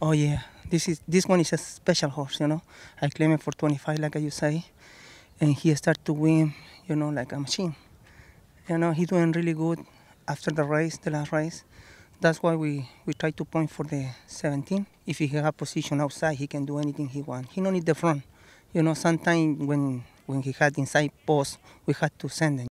Oh yeah, this is this one is a special horse, you know. I claim it for 25, like you say, and he start to win, you know, like a machine. You know, he doing really good after the race, the last race. That's why we, we try to point for the 17. If he have position outside, he can do anything he want. He don't need the front. You know, sometimes when when he had inside post, we had to send him.